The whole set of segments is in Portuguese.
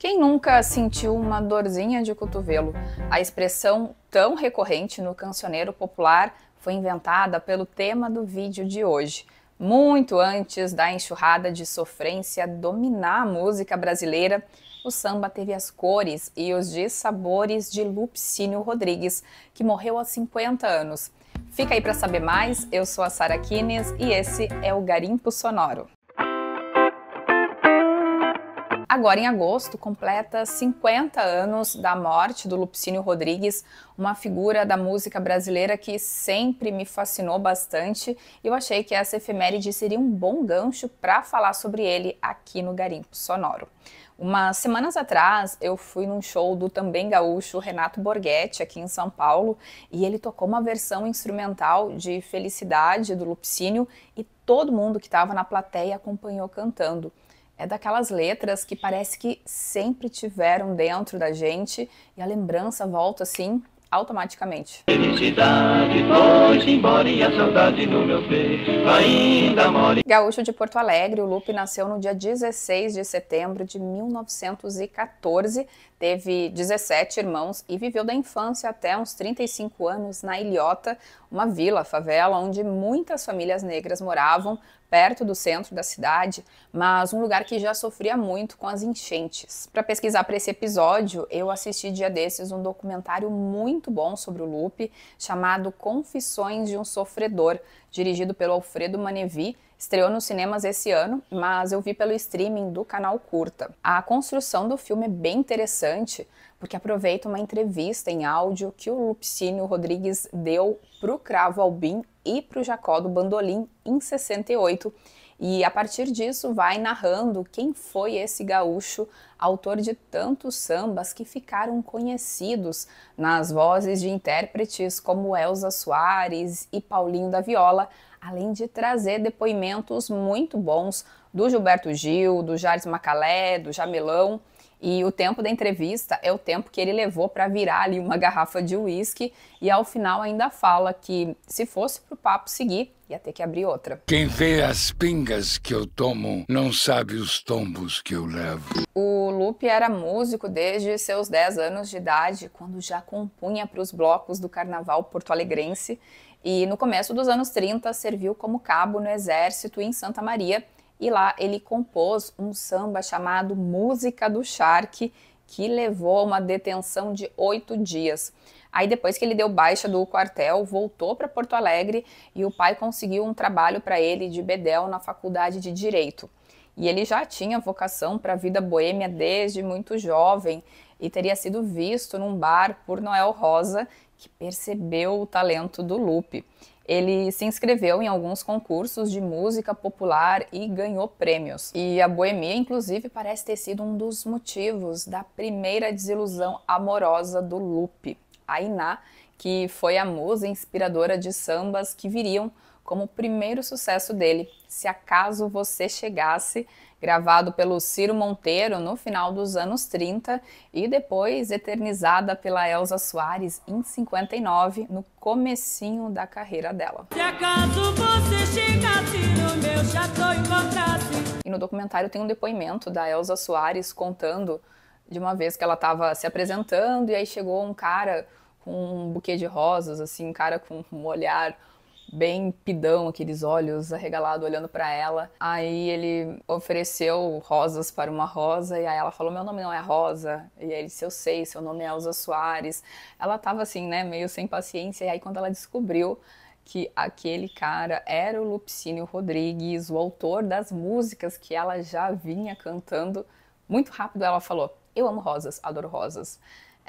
Quem nunca sentiu uma dorzinha de cotovelo? A expressão tão recorrente no cancioneiro popular foi inventada pelo tema do vídeo de hoje. Muito antes da enxurrada de sofrência dominar a música brasileira, o samba teve as cores e os dissabores de Lupicínio Rodrigues, que morreu aos 50 anos. Fica aí para saber mais, eu sou a Sara Kines e esse é o Garimpo Sonoro. Agora, em agosto, completa 50 anos da morte do Lupicínio Rodrigues, uma figura da música brasileira que sempre me fascinou bastante e eu achei que essa efeméride seria um bom gancho para falar sobre ele aqui no Garimpo Sonoro. Umas semanas atrás, eu fui num show do também gaúcho Renato Borghetti, aqui em São Paulo, e ele tocou uma versão instrumental de Felicidade do Lupicínio e todo mundo que estava na plateia acompanhou cantando é daquelas letras que parece que sempre tiveram dentro da gente e a lembrança volta assim automaticamente. Felicidade embora e a saudade no meu peito ainda Gaúcho de Porto Alegre, o Lupe nasceu no dia 16 de setembro de 1914, teve 17 irmãos e viveu da infância até uns 35 anos na Ilhota, uma vila, favela, onde muitas famílias negras moravam, perto do centro da cidade, mas um lugar que já sofria muito com as enchentes. Para pesquisar para esse episódio, eu assisti dia desses um documentário muito bom sobre o Lupe, chamado Confissões de um Sofredor, dirigido pelo Alfredo Manevi, estreou nos cinemas esse ano, mas eu vi pelo streaming do canal Curta. A construção do filme é bem interessante, porque aproveita uma entrevista em áudio que o Lupicínio Rodrigues deu para o Cravo Albim e para o Jacó do Bandolim em 68 e a partir disso vai narrando quem foi esse gaúcho, autor de tantos sambas que ficaram conhecidos nas vozes de intérpretes como Elza Soares e Paulinho da Viola, além de trazer depoimentos muito bons do Gilberto Gil, do Jardim Macalé, do Jamelão e o tempo da entrevista é o tempo que ele levou para virar ali uma garrafa de uísque e ao final ainda fala que se fosse pro papo seguir, ia ter que abrir outra. Quem vê as pingas que eu tomo não sabe os tombos que eu levo. O Lupe era músico desde seus 10 anos de idade, quando já compunha para os blocos do carnaval porto-alegrense e no começo dos anos 30 serviu como cabo no exército em Santa Maria e lá ele compôs um samba chamado Música do Shark, que levou a uma detenção de oito dias. Aí depois que ele deu baixa do quartel, voltou para Porto Alegre e o pai conseguiu um trabalho para ele de bedel na faculdade de direito. E ele já tinha vocação para a vida boêmia desde muito jovem e teria sido visto num bar por Noel Rosa, que percebeu o talento do Lupe ele se inscreveu em alguns concursos de música popular e ganhou prêmios. E a boemia, inclusive, parece ter sido um dos motivos da primeira desilusão amorosa do Lupe, a Iná, que foi a musa inspiradora de sambas que viriam como o primeiro sucesso dele, Se Acaso Você Chegasse, gravado pelo Ciro Monteiro no final dos anos 30 e depois eternizada pela Elza Soares em 59, no comecinho da carreira dela. Se acaso você chegasse no meu chateau E no documentário tem um depoimento da Elza Soares contando de uma vez que ela estava se apresentando e aí chegou um cara com um buquê de rosas, assim, um cara com um olhar bem pidão, aqueles olhos arregalados olhando para ela. Aí ele ofereceu rosas para uma rosa e aí ela falou: Meu nome não é Rosa. E aí ele disse: Eu sei, seu nome é Elza Soares. Ela tava assim, né, meio sem paciência. E aí quando ela descobriu que aquele cara era o Lupicínio Rodrigues, o autor das músicas que ela já vinha cantando, muito rápido ela falou: Eu amo rosas, adoro rosas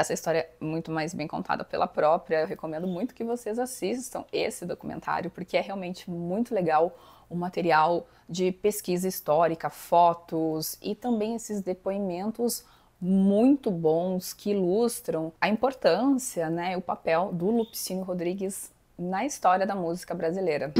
essa história é muito mais bem contada pela própria. Eu recomendo muito que vocês assistam esse documentário, porque é realmente muito legal o material de pesquisa histórica, fotos e também esses depoimentos muito bons que ilustram a importância, né, o papel do Lupicínio Rodrigues na história da música brasileira.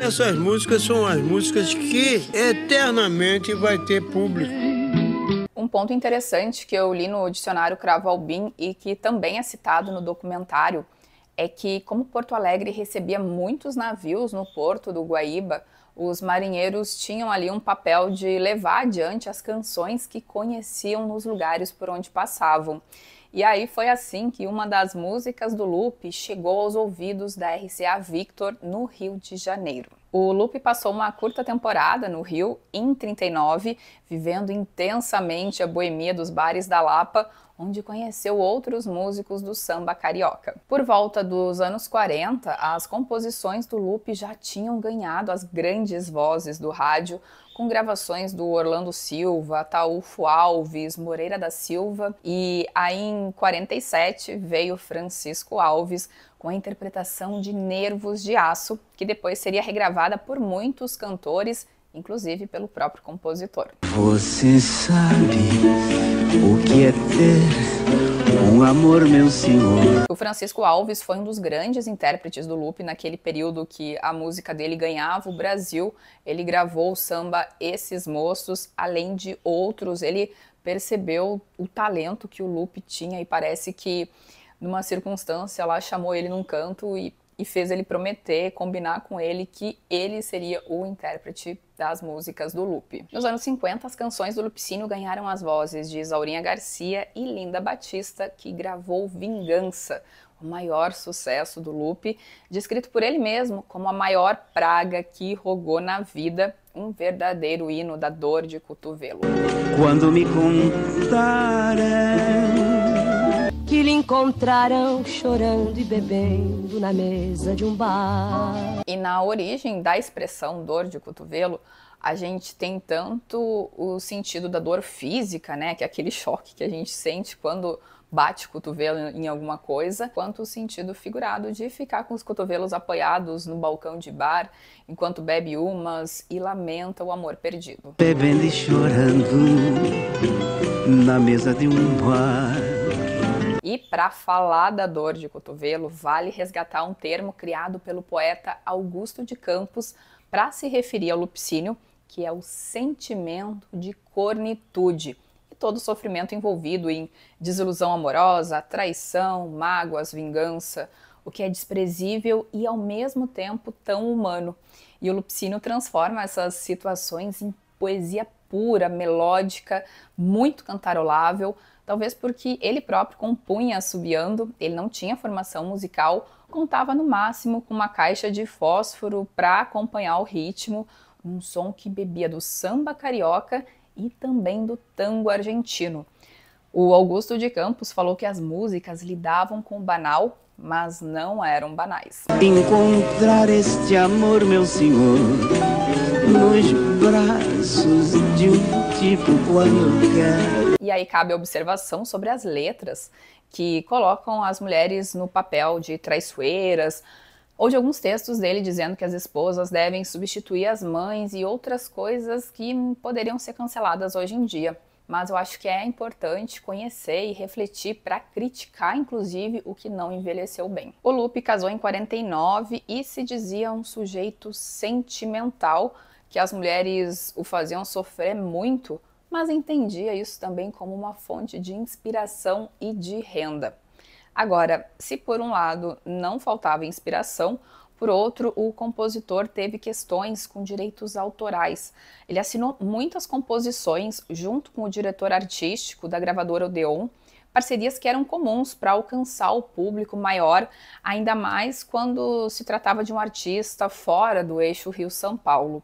Essas músicas são as músicas que eternamente vai ter público um ponto interessante que eu li no dicionário Cravo Albin e que também é citado no documentário é que, como Porto Alegre recebia muitos navios no porto do Guaíba, os marinheiros tinham ali um papel de levar adiante as canções que conheciam nos lugares por onde passavam. E aí foi assim que uma das músicas do Lupe chegou aos ouvidos da RCA Victor no Rio de Janeiro. O Lupe passou uma curta temporada no Rio, em 39, vivendo intensamente a boemia dos bares da Lapa, onde conheceu outros músicos do samba carioca. Por volta dos anos 40, as composições do Lupe já tinham ganhado as grandes vozes do rádio, com gravações do Orlando Silva, Taúfo Alves, Moreira da Silva e aí em 47 veio Francisco Alves com a interpretação de Nervos de Aço, que depois seria regravada por muitos cantores, inclusive pelo próprio compositor. Você sabe o que é ter um amor, meu senhor? O Francisco Alves foi um dos grandes intérpretes do Lupe naquele período que a música dele ganhava o Brasil. Ele gravou o samba Esses Moços, além de outros. Ele percebeu o talento que o Lupe tinha e parece que numa circunstância lá chamou ele num canto e e fez ele prometer, combinar com ele que ele seria o intérprete das músicas do Lupe. Nos anos 50, as canções do Lupicínio ganharam as vozes de Isaurinha Garcia e Linda Batista, que gravou Vingança, o maior sucesso do Lupe, descrito por ele mesmo como a maior praga que rogou na vida, um verdadeiro hino da dor de cotovelo. Quando me contarem que lhe encontraram chorando e bebendo na mesa de um bar. E na origem da expressão dor de cotovelo, a gente tem tanto o sentido da dor física, né, que é aquele choque que a gente sente quando bate o cotovelo em alguma coisa, quanto o sentido figurado de ficar com os cotovelos apoiados no balcão de bar enquanto bebe umas e lamenta o amor perdido. Bebendo e chorando na mesa de um bar. E para falar da dor de cotovelo, vale resgatar um termo criado pelo poeta Augusto de Campos para se referir ao lupicínio, que é o sentimento de cornitude e todo o sofrimento envolvido em desilusão amorosa, traição, mágoas, vingança, o que é desprezível e ao mesmo tempo tão humano. E o lupicínio transforma essas situações em poesia pura, melódica, muito cantarolável, talvez porque ele próprio compunha assobiando, ele não tinha formação musical, contava no máximo com uma caixa de fósforo para acompanhar o ritmo, um som que bebia do samba carioca e também do tango argentino. O Augusto de Campos falou que as músicas lidavam com o banal, mas não eram banais. Encontrar este amor, meu senhor nos braços de um tipo E aí cabe a observação sobre as letras que colocam as mulheres no papel de traiçoeiras, ou de alguns textos dele dizendo que as esposas devem substituir as mães e outras coisas que poderiam ser canceladas hoje em dia. Mas eu acho que é importante conhecer e refletir para criticar, inclusive, o que não envelheceu bem. O Lupe casou em 49 e se dizia um sujeito sentimental, que as mulheres o faziam sofrer muito, mas entendia isso também como uma fonte de inspiração e de renda. Agora, se por um lado não faltava inspiração, por outro, o compositor teve questões com direitos autorais. Ele assinou muitas composições junto com o diretor artístico da gravadora Odeon, parcerias que eram comuns para alcançar o público maior, ainda mais quando se tratava de um artista fora do eixo Rio-São Paulo.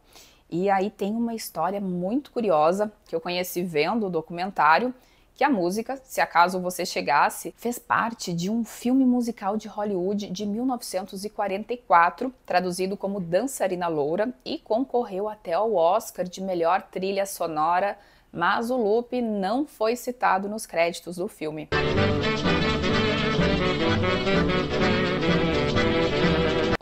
E aí tem uma história muito curiosa que eu conheci vendo o documentário, que a música, se acaso você chegasse, fez parte de um filme musical de Hollywood de 1944, traduzido como Dançarina Loura, e concorreu até ao Oscar de melhor trilha sonora, mas o loop não foi citado nos créditos do filme.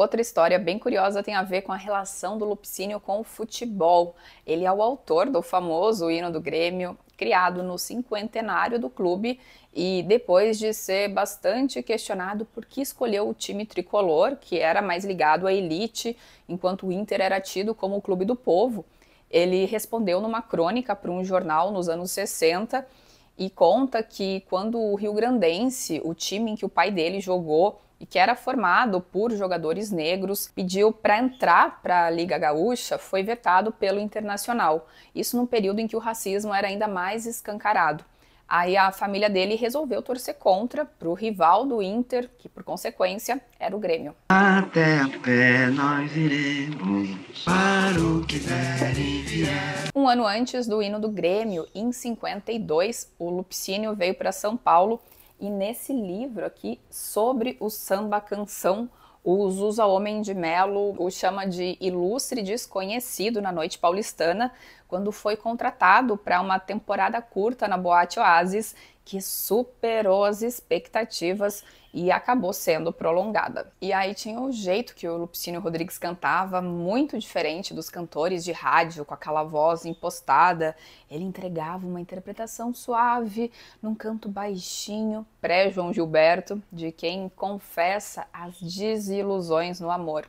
Outra história bem curiosa tem a ver com a relação do Lupicínio com o futebol. Ele é o autor do famoso hino do Grêmio, criado no cinquentenário do clube e depois de ser bastante questionado por que escolheu o time tricolor, que era mais ligado à elite, enquanto o Inter era tido como o clube do povo, ele respondeu numa crônica para um jornal nos anos 60 e conta que quando o Rio Grandense, o time em que o pai dele jogou, e que era formado por jogadores negros, pediu para entrar para a Liga Gaúcha, foi vetado pelo Internacional. Isso num período em que o racismo era ainda mais escancarado. Aí a família dele resolveu torcer contra para o rival do Inter, que por consequência era o Grêmio. Até a pé nós iremos para o que der e vier. Um ano antes do hino do Grêmio, em 52, o Lupicínio veio para São Paulo e nesse livro aqui, sobre o samba canção, o Zusa Homem de Melo o chama de ilustre desconhecido na noite paulistana, quando foi contratado para uma temporada curta na Boate Oasis que superou as expectativas e acabou sendo prolongada. E aí tinha o jeito que o Lupicínio Rodrigues cantava, muito diferente dos cantores de rádio, com aquela voz impostada. Ele entregava uma interpretação suave, num canto baixinho, pré-João Gilberto, de quem confessa as desilusões no amor.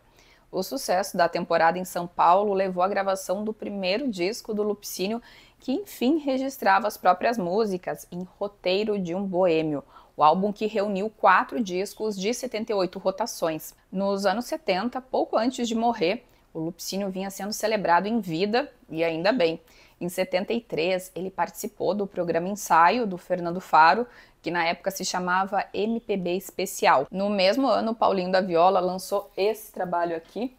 O sucesso da temporada em São Paulo levou à gravação do primeiro disco do Lupicínio, que enfim registrava as próprias músicas em Roteiro de um Boêmio, o álbum que reuniu quatro discos de 78 rotações. Nos anos 70, pouco antes de morrer, o Lupicínio vinha sendo celebrado em vida, e ainda bem. Em 73, ele participou do programa Ensaio do Fernando Faro, que na época se chamava MPB Especial. No mesmo ano, Paulinho da Viola lançou esse trabalho aqui,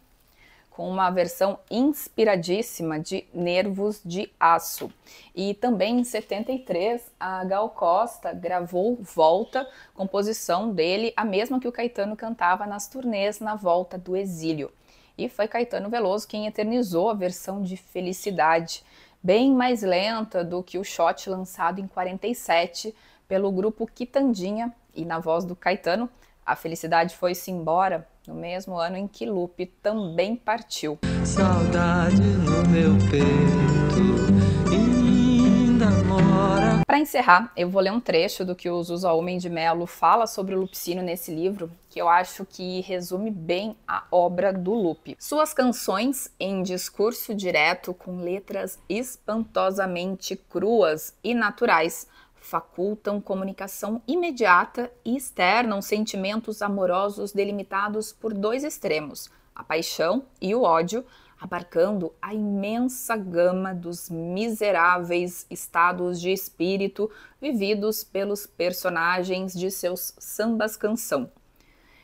com uma versão inspiradíssima de Nervos de Aço. E também em 73, a Gal Costa gravou Volta, composição dele, a mesma que o Caetano cantava nas turnês na volta do exílio. E foi Caetano Veloso quem eternizou a versão de Felicidade, bem mais lenta do que o shot lançado em 47 pelo grupo Quitandinha e na voz do Caetano, a felicidade foi-se embora no mesmo ano em que Lupe também partiu. Saudade no meu peito ainda mora. Para encerrar, eu vou ler um trecho do que o Zusa Homem de Melo fala sobre o Lupicino nesse livro, que eu acho que resume bem a obra do Lupe. Suas canções, em discurso direto, com letras espantosamente cruas e naturais, facultam comunicação imediata e externam sentimentos amorosos delimitados por dois extremos, a paixão e o ódio, abarcando a imensa gama dos miseráveis estados de espírito vividos pelos personagens de seus sambas canção.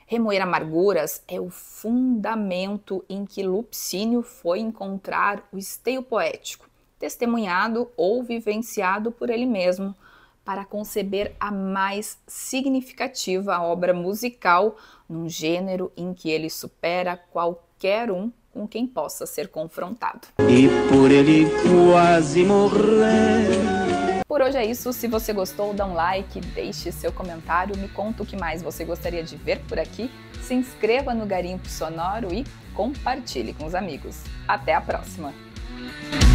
Remoer amarguras é o fundamento em que Lupcínio foi encontrar o esteio poético, testemunhado ou vivenciado por ele mesmo, para conceber a mais significativa obra musical num gênero em que ele supera qualquer um com quem possa ser confrontado. E por ele quase morrer. Por hoje é isso. Se você gostou, dá um like, deixe seu comentário, me conta o que mais você gostaria de ver por aqui, se inscreva no Garimpo Sonoro e compartilhe com os amigos. Até a próxima!